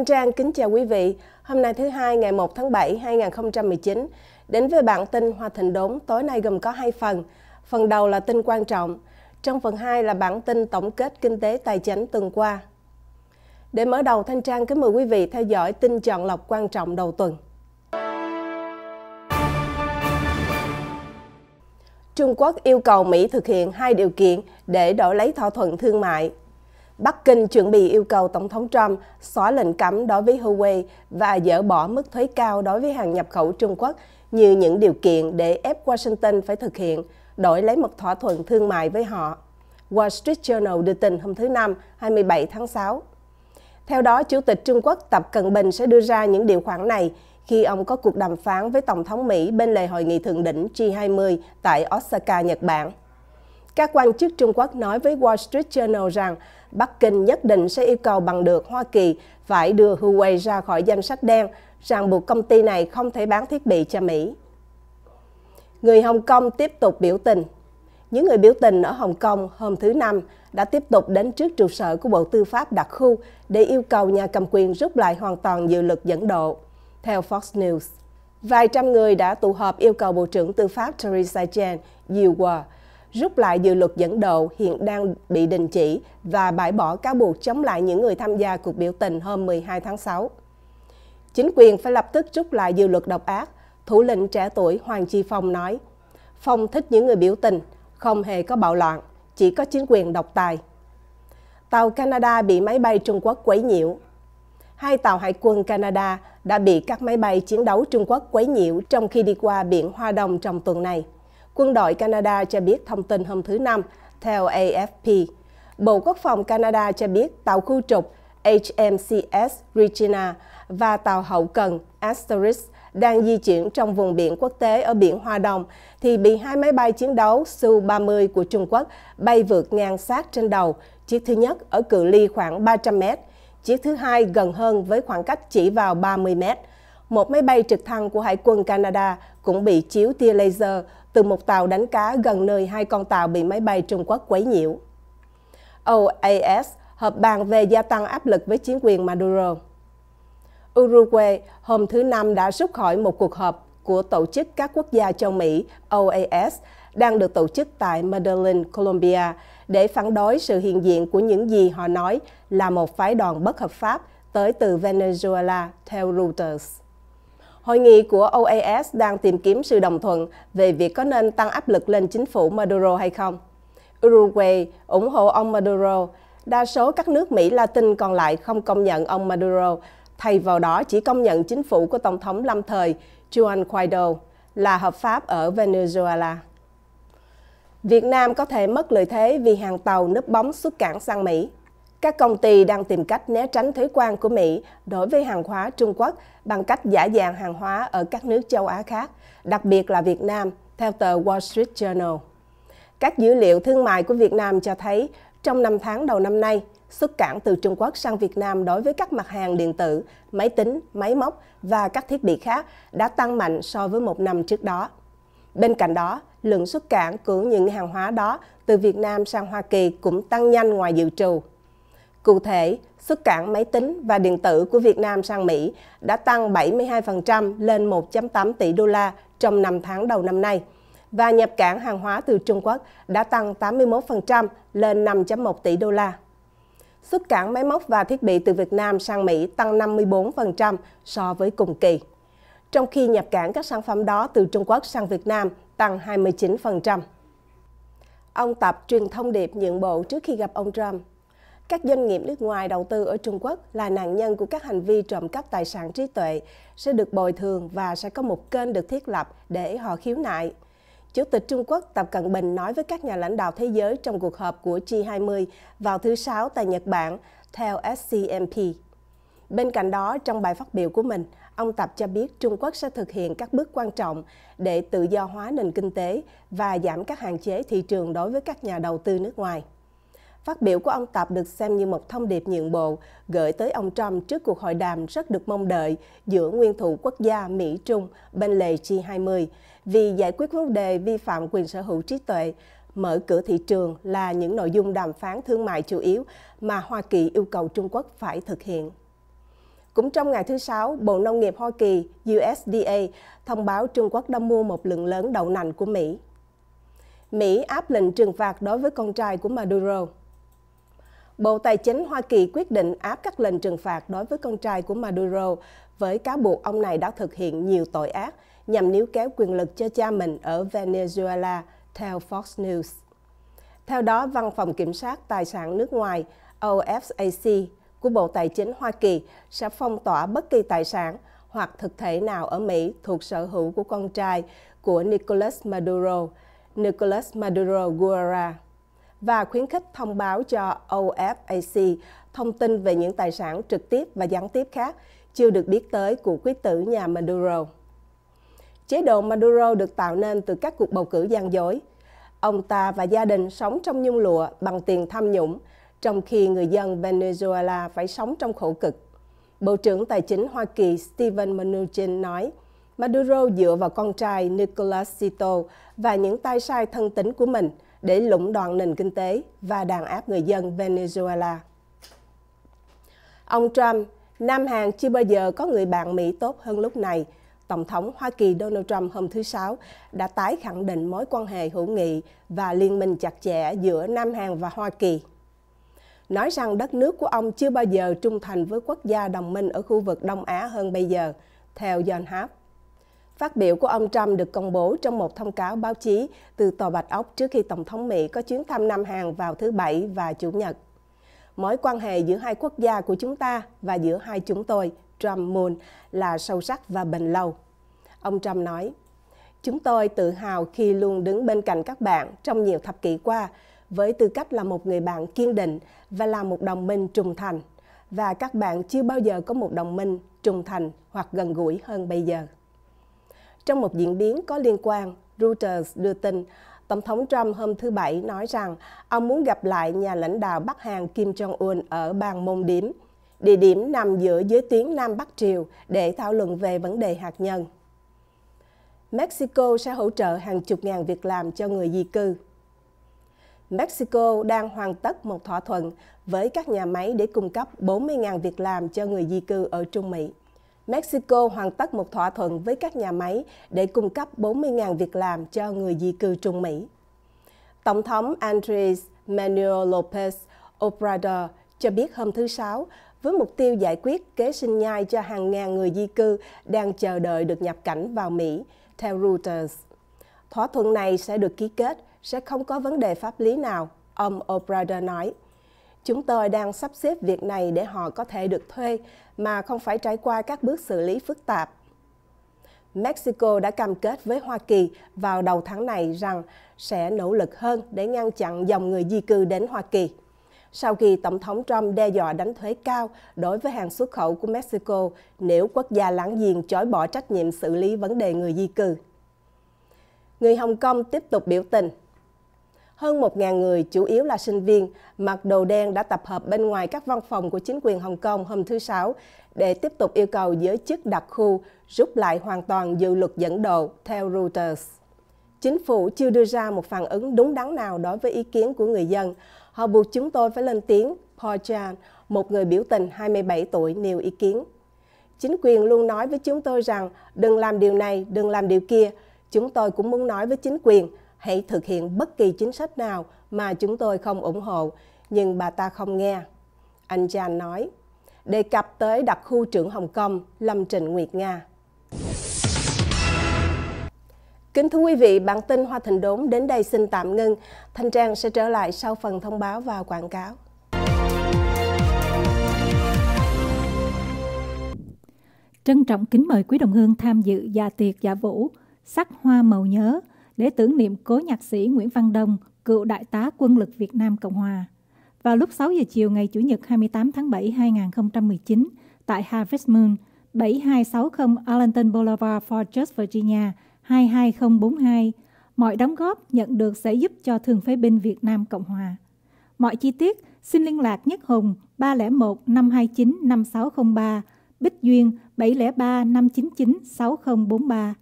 Thanh Trang kính chào quý vị. Hôm nay thứ hai ngày 1 tháng 7 2019 đến với bản tin Hoa Thịnh Đốn tối nay gồm có hai phần. Phần đầu là tin quan trọng, trong phần 2 là bản tin tổng kết kinh tế tài chính tuần qua. Để mở đầu Thanh Trang kính mời quý vị theo dõi tin chọn lọc quan trọng đầu tuần. Trung Quốc yêu cầu Mỹ thực hiện hai điều kiện để đổi lấy thỏa thuận thương mại Bắc Kinh chuẩn bị yêu cầu Tổng thống Trump xóa lệnh cấm đối với Huawei và dỡ bỏ mức thuế cao đối với hàng nhập khẩu Trung Quốc như những điều kiện để ép Washington phải thực hiện, đổi lấy một thỏa thuận thương mại với họ. Wall Street Journal đưa tin hôm thứ Năm, 27 tháng 6. Theo đó, Chủ tịch Trung Quốc Tập Cận Bình sẽ đưa ra những điều khoản này khi ông có cuộc đàm phán với Tổng thống Mỹ bên lề hội nghị thượng đỉnh G20 tại Osaka, Nhật Bản. Các quan chức Trung Quốc nói với Wall Street Journal rằng Bắc Kinh nhất định sẽ yêu cầu bằng được Hoa Kỳ phải đưa Huawei ra khỏi danh sách đen, rằng buộc công ty này không thể bán thiết bị cho Mỹ. Người Hồng Kông tiếp tục biểu tình. Những người biểu tình ở Hồng Kông hôm thứ Năm đã tiếp tục đến trước trụ sở của Bộ Tư pháp đặc khu để yêu cầu nhà cầm quyền rút lại hoàn toàn dự lực dẫn độ, theo Fox News. Vài trăm người đã tụ họp yêu cầu Bộ trưởng Tư pháp Theresa Chen dìu hòa rút lại dự luật dẫn độ hiện đang bị đình chỉ và bãi bỏ cáo buộc chống lại những người tham gia cuộc biểu tình hôm 12 tháng 6. Chính quyền phải lập tức rút lại dự luật độc ác, thủ lĩnh trẻ tuổi Hoàng Chi Phong nói. Phong thích những người biểu tình, không hề có bạo loạn, chỉ có chính quyền độc tài. Tàu Canada bị máy bay Trung Quốc quấy nhiễu. Hai tàu hải quân Canada đã bị các máy bay chiến đấu Trung Quốc quấy nhiễu trong khi đi qua biển Hoa Đông trong tuần này. Quân đội Canada cho biết thông tin hôm thứ Năm, theo AFP. Bộ Quốc phòng Canada cho biết tàu khu trục HMCS Regina và tàu hậu cần Asterix đang di chuyển trong vùng biển quốc tế ở biển Hoa Đông thì bị hai máy bay chiến đấu Su-30 của Trung Quốc bay vượt ngang sát trên đầu, chiếc thứ nhất ở cự ly khoảng 300 mét, chiếc thứ hai gần hơn với khoảng cách chỉ vào 30 mét. Một máy bay trực thăng của Hải quân Canada cũng bị chiếu tia laser từ một tàu đánh cá gần nơi hai con tàu bị máy bay Trung Quốc quấy nhiễu. OAS họp bàn về gia tăng áp lực với chính quyền Maduro. Uruguay hôm thứ Năm đã rút khỏi một cuộc họp của Tổ chức các quốc gia châu Mỹ OAS đang được tổ chức tại Medellin, Colombia để phản đối sự hiện diện của những gì họ nói là một phái đoàn bất hợp pháp tới từ Venezuela theo Reuters. Hội nghị của OAS đang tìm kiếm sự đồng thuận về việc có nên tăng áp lực lên chính phủ Maduro hay không. Uruguay ủng hộ ông Maduro, đa số các nước Mỹ Latin còn lại không công nhận ông Maduro, thay vào đó chỉ công nhận chính phủ của Tổng thống lâm thời Juan Guaido là hợp pháp ở Venezuela. Việt Nam có thể mất lợi thế vì hàng tàu nấp bóng xuất cảng sang Mỹ. Các công ty đang tìm cách né tránh thuế quan của Mỹ đối với hàng hóa Trung Quốc bằng cách giả dạng hàng hóa ở các nước châu Á khác, đặc biệt là Việt Nam, theo tờ Wall Street Journal. Các dữ liệu thương mại của Việt Nam cho thấy, trong 5 tháng đầu năm nay, xuất cảng từ Trung Quốc sang Việt Nam đối với các mặt hàng điện tử, máy tính, máy móc và các thiết bị khác đã tăng mạnh so với một năm trước đó. Bên cạnh đó, lượng xuất cảng của những hàng hóa đó từ Việt Nam sang Hoa Kỳ cũng tăng nhanh ngoài dự trù. Cụ thể, xuất cảng máy tính và điện tử của Việt Nam sang Mỹ đã tăng 72% lên 1.8 tỷ đô la trong 5 tháng đầu năm nay và nhập cảng hàng hóa từ Trung Quốc đã tăng 81% lên 5.1 tỷ đô la. Xuất cảng máy móc và thiết bị từ Việt Nam sang Mỹ tăng 54% so với cùng kỳ, trong khi nhập cảng các sản phẩm đó từ Trung Quốc sang Việt Nam tăng 29%. Ông Tập truyền thông điệp nhượng bộ trước khi gặp ông Trump các doanh nghiệp nước ngoài đầu tư ở Trung Quốc là nạn nhân của các hành vi trộm cắp tài sản trí tuệ sẽ được bồi thường và sẽ có một kênh được thiết lập để họ khiếu nại. Chủ tịch Trung Quốc Tập Cận Bình nói với các nhà lãnh đạo thế giới trong cuộc họp của G20 vào thứ Sáu tại Nhật Bản, theo SCMP. Bên cạnh đó, trong bài phát biểu của mình, ông Tập cho biết Trung Quốc sẽ thực hiện các bước quan trọng để tự do hóa nền kinh tế và giảm các hạn chế thị trường đối với các nhà đầu tư nước ngoài. Phát biểu của ông Tập được xem như một thông điệp nhượng bộ gửi tới ông Trump trước cuộc hội đàm rất được mong đợi giữa nguyên thủ quốc gia Mỹ-Trung bên lề G20 vì giải quyết vấn đề vi phạm quyền sở hữu trí tuệ, mở cửa thị trường là những nội dung đàm phán thương mại chủ yếu mà Hoa Kỳ yêu cầu Trung Quốc phải thực hiện. Cũng trong ngày thứ Sáu, Bộ Nông nghiệp Hoa Kỳ USDA thông báo Trung Quốc đã mua một lượng lớn đậu nành của Mỹ. Mỹ áp lệnh trừng phạt đối với con trai của Maduro. Bộ Tài chính Hoa Kỳ quyết định áp các lệnh trừng phạt đối với con trai của Maduro với cáo buộc ông này đã thực hiện nhiều tội ác nhằm níu kéo quyền lực cho cha mình ở Venezuela, theo Fox News. Theo đó, Văn phòng Kiểm soát Tài sản nước ngoài OFAC của Bộ Tài chính Hoa Kỳ sẽ phong tỏa bất kỳ tài sản hoặc thực thể nào ở Mỹ thuộc sở hữu của con trai của Nicolas Maduro, Nicolas Maduro Guerra và khuyến khích thông báo cho OFAC thông tin về những tài sản trực tiếp và gián tiếp khác chưa được biết tới của quý tử nhà Maduro. Chế độ Maduro được tạo nên từ các cuộc bầu cử gian dối. Ông ta và gia đình sống trong nhung lụa bằng tiền tham nhũng, trong khi người dân Venezuela phải sống trong khổ cực. Bộ trưởng Tài chính Hoa Kỳ Steven Mnuchin nói, Maduro dựa vào con trai Nicolas Cito và những tay sai thân tín của mình – để lũng đoạn nền kinh tế và đàn áp người dân Venezuela. Ông Trump, Nam Hàn chưa bao giờ có người bạn Mỹ tốt hơn lúc này. Tổng thống Hoa Kỳ Donald Trump hôm thứ Sáu đã tái khẳng định mối quan hệ hữu nghị và liên minh chặt chẽ giữa Nam Hàn và Hoa Kỳ. Nói rằng đất nước của ông chưa bao giờ trung thành với quốc gia đồng minh ở khu vực Đông Á hơn bây giờ, theo John Hap. Phát biểu của ông Trump được công bố trong một thông cáo báo chí từ Tòa Bạch Ốc trước khi Tổng thống Mỹ có chuyến thăm Nam Hàn vào thứ Bảy và Chủ nhật. Mối quan hệ giữa hai quốc gia của chúng ta và giữa hai chúng tôi, Trump Moon, là sâu sắc và bền lâu. Ông Trump nói, Chúng tôi tự hào khi luôn đứng bên cạnh các bạn trong nhiều thập kỷ qua, với tư cách là một người bạn kiên định và là một đồng minh trung thành. Và các bạn chưa bao giờ có một đồng minh trung thành hoặc gần gũi hơn bây giờ. Trong một diễn biến có liên quan, Reuters đưa tin Tổng thống Trump hôm thứ Bảy nói rằng ông muốn gặp lại nhà lãnh đạo Bắc Hàn Kim Jong-un ở bang mông điểm, địa điểm nằm giữa giới tuyến Nam Bắc Triều để thảo luận về vấn đề hạt nhân. Mexico sẽ hỗ trợ hàng chục ngàn việc làm cho người di cư. Mexico đang hoàn tất một thỏa thuận với các nhà máy để cung cấp 40.000 việc làm cho người di cư ở Trung Mỹ. Mexico hoàn tất một thỏa thuận với các nhà máy để cung cấp 40.000 việc làm cho người di cư Trung Mỹ. Tổng thống Andres Manuel López Obrador cho biết hôm thứ Sáu, với mục tiêu giải quyết kế sinh nhai cho hàng ngàn người di cư đang chờ đợi được nhập cảnh vào Mỹ, theo Reuters. Thỏa thuận này sẽ được ký kết, sẽ không có vấn đề pháp lý nào, ông Obrador nói. Chúng tôi đang sắp xếp việc này để họ có thể được thuê mà không phải trải qua các bước xử lý phức tạp. Mexico đã cam kết với Hoa Kỳ vào đầu tháng này rằng sẽ nỗ lực hơn để ngăn chặn dòng người di cư đến Hoa Kỳ. Sau khi Tổng thống Trump đe dọa đánh thuế cao đối với hàng xuất khẩu của Mexico nếu quốc gia láng giềng chối bỏ trách nhiệm xử lý vấn đề người di cư. Người Hồng Kông tiếp tục biểu tình hơn 1.000 người, chủ yếu là sinh viên, mặc đồ đen đã tập hợp bên ngoài các văn phòng của chính quyền Hồng Kông hôm thứ Sáu để tiếp tục yêu cầu giới chức đặc khu rút lại hoàn toàn dự luật dẫn độ, theo Reuters. Chính phủ chưa đưa ra một phản ứng đúng đắn nào đối với ý kiến của người dân. Họ buộc chúng tôi phải lên tiếng, Paul Chan, một người biểu tình 27 tuổi, nêu ý kiến. Chính quyền luôn nói với chúng tôi rằng đừng làm điều này, đừng làm điều kia. Chúng tôi cũng muốn nói với chính quyền hãy thực hiện bất kỳ chính sách nào mà chúng tôi không ủng hộ. Nhưng bà ta không nghe. Anh Chan nói, đề cập tới đặc khu trưởng Hồng Kông Lâm Trịnh Nguyệt Nga. Kính thưa quý vị, bản tin Hoa Thịnh Đốn đến đây xin tạm ngưng. Thanh Trang sẽ trở lại sau phần thông báo và quảng cáo. Trân trọng kính mời quý đồng hương tham dự dạ tiệc dạ vũ, sắc hoa màu nhớ – để tưởng niệm cố nhạc sĩ Nguyễn Văn Đông, cựu đại tá quân lực Việt Nam Cộng Hòa. Vào lúc 6 giờ chiều ngày Chủ nhật 28 tháng 7 2019 tại Harvest Moon, 7260 Arlington Boulevard, Fort Worth, Virginia 22042, mọi đóng góp nhận được sẽ giúp cho Thường phế binh Việt Nam Cộng Hòa. Mọi chi tiết xin liên lạc Nhất Hùng 301 529 5603, Bích Duyên 703 599 6043.